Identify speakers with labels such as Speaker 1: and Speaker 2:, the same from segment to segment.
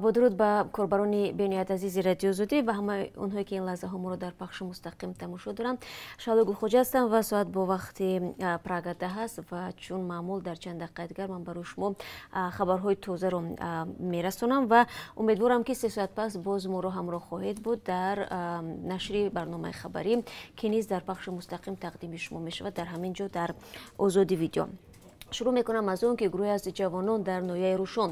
Speaker 1: бо дуруд ба корбарони бениҳоят азизи радио зудӣ ва ҳамаи онҳое ки ин лаҳзаҳо моро дар пахши мустақим тамошо доранд шаҳло гулхоҷа ҳастам ва соат бо вақти прага да ҳаст ва чун маъмул дар чанд дақиқа дигар ман барои шумо хабарҳои тозаро мерасонам ва умедворам ки се соат пас боз моро ҳамроҳ хоҳед буд дар нашри барномаи хабарӣ ки низ дар пахши мустақим тақдими шумо мешавад дар ҳамин ҷо дар озоди видео шуруъ мекунам аз он ки гурӯҳи аз ҷавонон дар ноҳияи рӯшон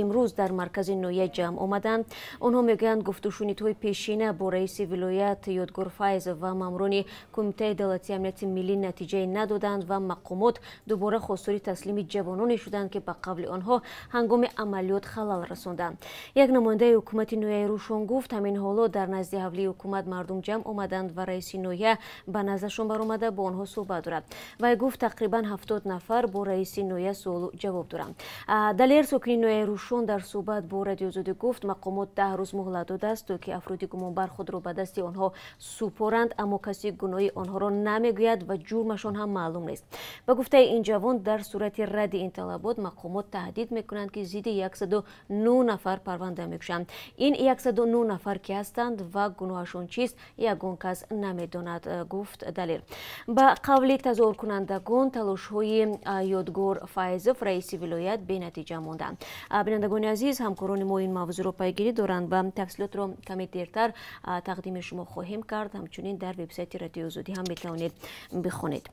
Speaker 1: имрӯз дар маркази ноҳия ҷамъ омаданд онҳо мегӯянд гуфтушунидҳои пешина бо раиси вилоят ёдгор файз ва мамурони кумитаи давлати амнияти миллӣ натиҷае надоданд ва мақомот дубора хостори таслими ҷавононе шуданд ки ба қавли онҳо ҳангоми амалиёт халал расонданд як намояндаи ҳукумати ноҳияи рӯшон гуфт ҳамин ҳоло дар назди ҳавлии ҳукумат мардум ҷамъ омаданд ва раиси ноҳия ба наздашон баромада бо онҳо суҳбат дорад вай гуфт тақрибан ҳафтод нафар бо раиси ноя суолу ҷавоб дорам далер сокини ноя рӯшон дар суҳбат бо радиозодӣ гуфт мақомот даҳ рӯз муҳлат додааст то ки афроди гумонбар худро ба дасти онҳо супоранд аммо касе гуноҳи онҳоро намегӯяд ва ҷурмашон ҳам маълум нест ба гуфтаи ин ҷавон дар сурати ради ин талабот мақомот таҳдид мекунанд ки зидди 19 нафар парванда мекушанд ин 19 нафар ки ҳастанд ва гуноҳашон чист ягон кас намедонад э, гуфт далер ба қавли тазоҳуркунандагон талошҳои یودگور فایزف رئیس ولایت به نتیجه موندن. بینندگان عزیز همکاران ما این موضوع رو پیگیری دارند و تفصیلات رو کمی دیرتر تقدیم شما خواهیم کرد همچنین در وبسایت رادیو زودی هم میتوانید بخونید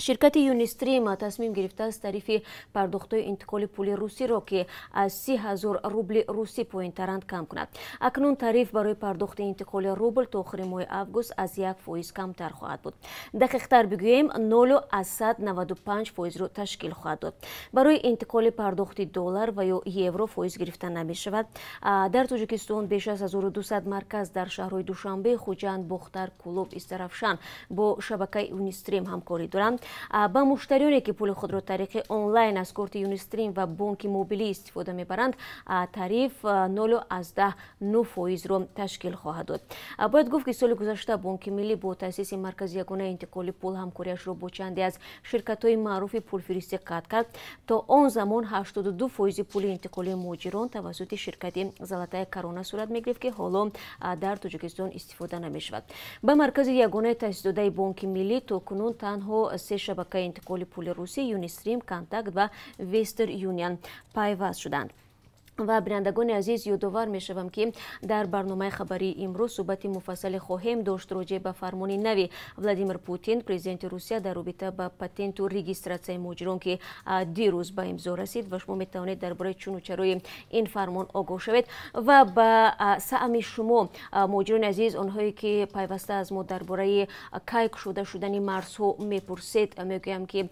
Speaker 1: ширкати юнистрим тасмим гирифтааст тарифи пардохтҳои интиқоли пули русиро ки аз с0 0 рубли русӣ поинтаранд кам кунад акнун тариф барои пардохти интиқоли рубл то охири моҳи август аз 1 фоиз камтар хоҳад буд дақиқтар бигӯем 0195 фоизро ташкил хоҳад дод барои интиқоли пардохти доллар ва ё евро фоиз гирифта намешавад дар тоҷикистон беш аз 1200 марказ дар шаҳрҳои душанбе хуҷанд бохтар кулуб истаравшан бо шабакаи юнистрим ҳамкорӣ доранд ба муштариёне ки пули худро тариқи онлайн аз корти юнистрим ва бонки мобилӣ истифода мебаранд тариф 09 фоизро ташкил хоҳад дод бояд гуфт ки соли гузашта бонки миллӣ бо таъсиси маркази ягонаи интиқоли пул ҳамкориашро бо чанде аз ширкатҳои маъруфи пулфиристӣ қатъ кард то он замон 82 фоизи пули интиқоли муҳоҷирон тавассути ширкати золотая корона сурат мегирифт ки ҳоло дар тоҷикистон истифода намешавад ба маркази ягонаи таъсисдодаи бонки миллӣ то кунун танҳо с سه شبکه انتقال پول روسی یونستریم کانتاکت و وستر یونین پایوست شدند. ва бинандагони азиз ёдовар мешавам ки дар барномаи хабарии имрӯз сӯҳбати муфассале хоҳем дошт роҷеъ ба фармони нави владимир путин президенти русия дар робита ба патенту регистратсияи муҳоҷирон ки дирӯз ба имзо расид ва шумо метавонед дар бораи чуну чарои ин фармон огоҳ шавед ва ба саъми шумо муҳоҷирони азиз онҳое ки пайваста аз мо дар бораи кай кушода шудани марзҳо мепурсед мегӯям ки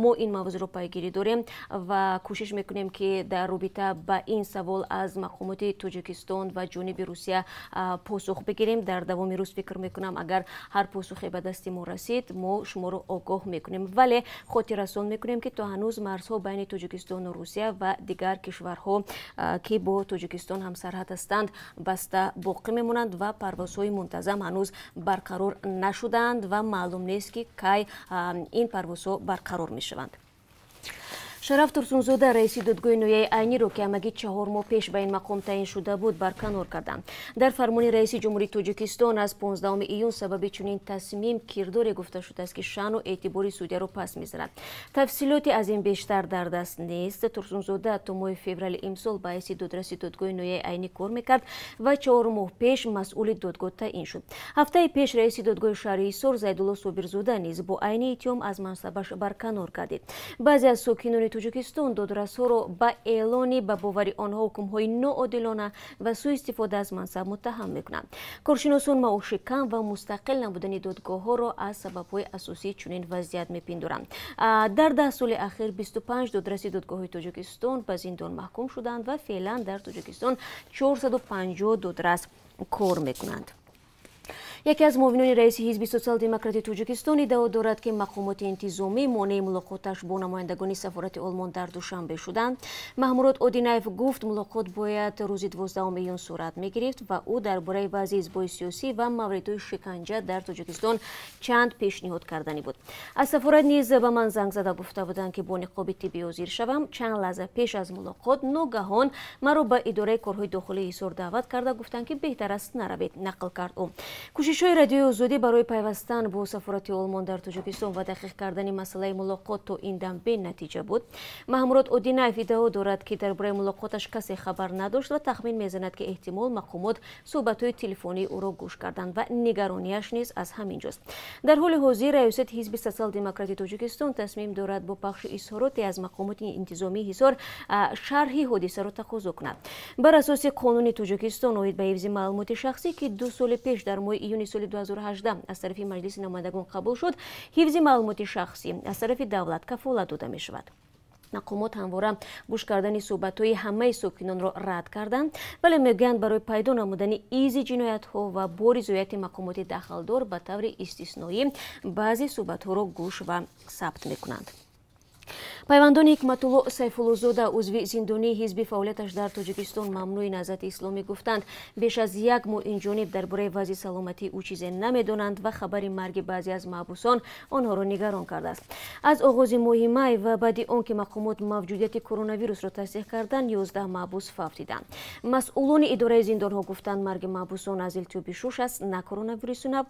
Speaker 1: мо ин мавзӯро пайгирӣ дорем ва кӯшиш мекунем ки дар робита ба ин савол аз мақомоти тоҷикистон ва ҷониби русия посух бигирем дар давоми рӯз фикр мекунам агар ҳар посухе ба дасти мо расид мо шуморо огоҳ мекунем вале хотиррасон мекунем ки то ҳанӯз марзҳо байни тоҷикистону русия ва дигар кишварҳо ки бо тоҷикистон ҳамсарҳад ҳастанд баста боқӣ мемонанд ва парвозҳои мунтазам ҳанӯз барқарор нашудаанд ва маълум нест ки кай ин парвозҳо барқарор мешаванд шараф турсунзода раиси додгоҳи ноияи айниро ки амаги чаҳор моҳ пеш ба ин мақом таъин шуда буд барканор карданд дар фармони раиси ҷумҳурии тоҷикистон аз 15 июн сабаби чунин тасмим кирдоре гуфта шудааст ки шаъну эътибори судяро пас мезанад тафсилоте аз ин бештар дар даст нест турсунзода то моҳи феврали имсол ба ҳайси додраси додгоҳи ноияи айнӣ кор мекард ва чаҳор моҳ пеш масъули додгоҳ таъин шуд ҳафтаи пеш раиси додгоҳи шаҳри ҳисор зайдулло собирзода низ бо айни иттиҳом аз мансабаш барканор гардид баъзе аз сокинони тоҷикистон додрасҳоро ба эълони ба бовари онҳо ҳукмҳои ноодилона ва суистифода аз мансаб муттаҳам мекунад коршиносон маоши кам ва мустақил набудани додгоҳҳоро аз сабабҳои асосии чунин вазъият мепиндоранд дар даҳ соли ахир бисту панҷ додраси додгоҳҳои тоҷикистон ба зиндон маҳкум шуданд ва феълан дар тоҷикистон чорсаду панҷоҳ додрас кор мекунанд яке аз муовинони раиси ҳизби социал-демократи тоҷикистон иддао дорад ки мақомоти интизомӣ монеи мулоқоташ бо намояндагони сафорати олмон дар душанбе шуданд маҳмурод одинаев гуфт мулоқот бояд рӯзи 12 июн сурат мегирифт ва ӯ дар бораи вазъи избои сиёсӣ ва мавридҳои шиканҷа дар тоҷикистон чанд пешниҳод карданӣ буд аз сафорат низ ба ман занг зада гуфта буданд ки бо ниқоби тиббӣ ҳозир шавам чанд лаҳза пеш аз мулоқот ногаҳон маро ба идораи корҳои дохилии ҳисор даъват карда гуфтанд ки беҳтар аст наравед нақл кард ӯ кӯшишҳои радиои озодӣ барои пайвастан бо сафорати олмон дар тоҷикистон ва дақиқ кардани масъалаи мулоқот то ин дам бенатиҷа буд маҳмурод одинаев иддао дорад ки дар бораи мулоқоташ касе хабар надошт ва тахмин мезанад ки эҳтимол мақомот суҳбатҳои телефонии ӯро гӯш карданд ва нигаронияш низ аз ҳамин ҷост дар ҳоли ҳозир раёсати ҳизби социал демократи тоҷикистон тасмим дорад бо пахши изҳороте аз мақомоти интизомии ҳисор шарҳи ҳодисаро тақозо кунад бар асоси қонуни тоҷикистон оид ба ҳифзи маълумоти шахсӣ ки ду соли пеш дар моҳи июни соли 2018 аз тарафи маҷлиси намояндагон қабул шуд ҳифзи маълумоти шахсӣ аз тарафи давлат кафолат дода мешавад мақомот ҳамвора гӯш кардани суҳбатҳои ҳамаи сокинонро рад карданд вале мегӯянд барои пайдо намудани изи ҷиноятҳо ва бори зояти мақомоти дахлдор ба таври истисноӣ баъзе суҳбатҳоро гӯш ва сабт мекунанд пайвандони ҳикматулло сайфуллозода узви зиндонии ҳизби фаъолияташ дар тоҷикистон мамнӯи назати исломӣ гуфтанд беш аз як моҳ инҷониб дар бораи вазъи саломатии ӯ чизе намедонанд ва хабари марги баъзе аз маҳбусон онҳоро нигарон кардааст аз оғози моҳи май ва баъди он ки мақомот мавҷудияти коронавирусро тасдиқ карданд 11 маҳбус фавтиданд масъулони идораи зиндонҳо гуфтанд марги маҳбусон аз илтиёби шуш аст на коронавирусу нав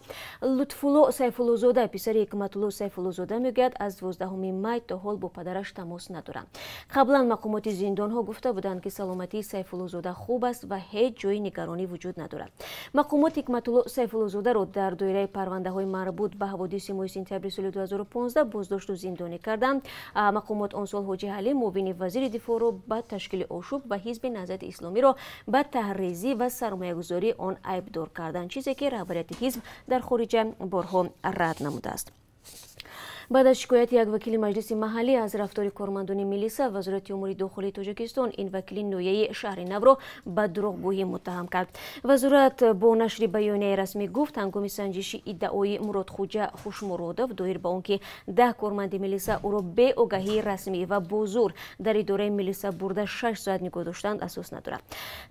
Speaker 1: лутфулло сайфуллозода писари ҳикматулло сайфуллозода мегӯяд аз 12 май то ҳол бо падараш тамос надоранд қаблан мақомоти зиндонҳо гуфта буданд ки саломатии сайфуллозода хуб аст ва ҳеҷ ҷои нигаронӣ вуҷуд надорад мақомоти ҳикматулло сайфуллозодаро дар доираи парвандаҳои марбут ба ҳаводиси моҳи сентябри соли 2015 боздошту зиндонӣ карданд мақомот он сол ҳоҷи ҳалӣ муовини вазири дифоъро ба ташкили ошӯб ва ҳизби назрати исломиро ба таҳризӣ ва сармоягузории он айбдор карданд чизе ки раҳбарияти ҳизб дар хориҷа борҳо рад намудааст баъд аз шикояти як вакили маҷлиси маҳаллӣ аз рафтори кормандони милиса вазорати умури дохилии тоҷикистон ин вакили ноҳияи шаҳри навро ба дуруғгӯӣ муттаҳам кард вазорат бо нашри баёнияи расмӣ гуфт ҳангоми санҷиши иддаои муродхуҷа хушмуродов доир ба он ки даҳ корманди милиса ӯро бе огаҳии расмӣ ва бо зур дар идораи милиса бурда шаш соат нигоҳ доштанд асос надорад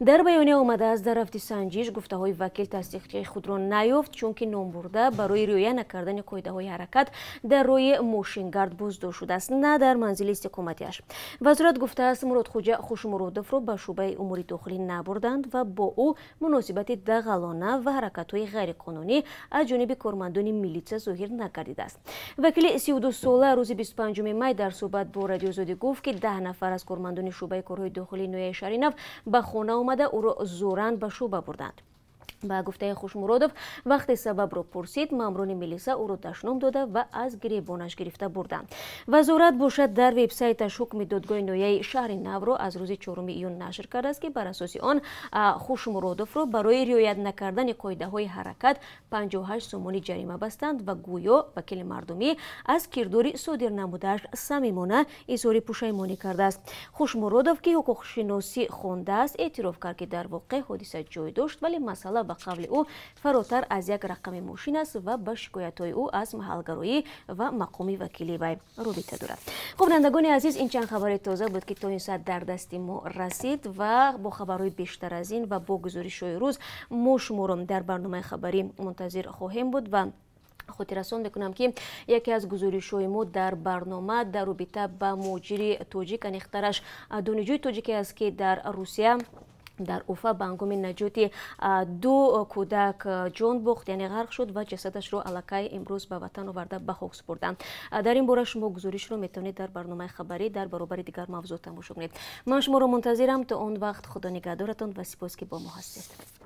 Speaker 1: дар баёния омадааст дар рафти санҷиш гуфтаҳои вакил тасдиқи худро наёфт чунки ном бурда барои риоя накардани қоидаҳои ҳаракат дар рои ҳамлаи мошингард боздор шудааст на дар манзили истиқоматиаш вазорат гуфтааст муродхоҷа хушмуродовро ба шӯъбаи умури дохилӣ набурданд ва бо ӯ муносибати дағалона ва ҳаракатҳои ғайриқонунӣ аз ҷониби кормандони милитсия зоҳир нагардидааст вакили сду сола рӯзи бсу май дар суҳбат бо радиозодӣ гуфт ки даҳ нафар аз кормандони шӯъбаи корҳои дохилии ноияи шаринав ба хона омада ӯро зуранд ба шӯъба бурданд ба гуфтаи хушмуродов вақте сабабро пурсид маъмурони милиса ӯро дашном дода ва аз гиребонаш гирифта бурданд вазорат бошад дар вебсайташ ҳукми додгоҳи ноҳияи шаҳри навро аз рӯзи чор июн нашр кардааст ки бар асоси он хушмуродовро барои риоят накардани қоидаҳои ҳаракат 58 сомони ҷарима бастанд ва гӯё вакили мардумӣ аз кирдори содир намудааш самимона изҳори пушаймонӣ кардааст хушмуродов ки ҳуқуқшиносӣ хондааст эътироф кард ки дар воқеъ ҳодиса ҷой дошт вале масъала ба ба қавли ӯ фаротар аз як рақами мошин аст ва ба шикоятҳои ӯ аз маҳалгароӣ ва мақоми вакили вай робита дорад хуб бинандагони азиз ин чанд хабари тоза буд ки то ин соат дар дасти мо расид ва бо хабарҳои бештар аз ин ва бо гузоришҳои рӯз мо шуморо дар барномаи хабарӣ мунтазир хоҳем буд ва хотиррасон мекунам ки яке аз гузоришҳои мо дар барнома дар робита ба муҳоҷири тоҷик анихтараш донишҷӯи тоҷике аст ки дар русия در اوفا به نجوتی دو کودک جون بخت یعنی غرق شد و جسدش رو علاقه امروز به وطن آورده به خاک سپردند در این باره شما گزارش رو میتونید در برنامه خبری در برابر دیگر موضوع تماشا کنید من شما رو منتظرم تا اون وقت خدا نگهدارتان و سپاس که با ما هستید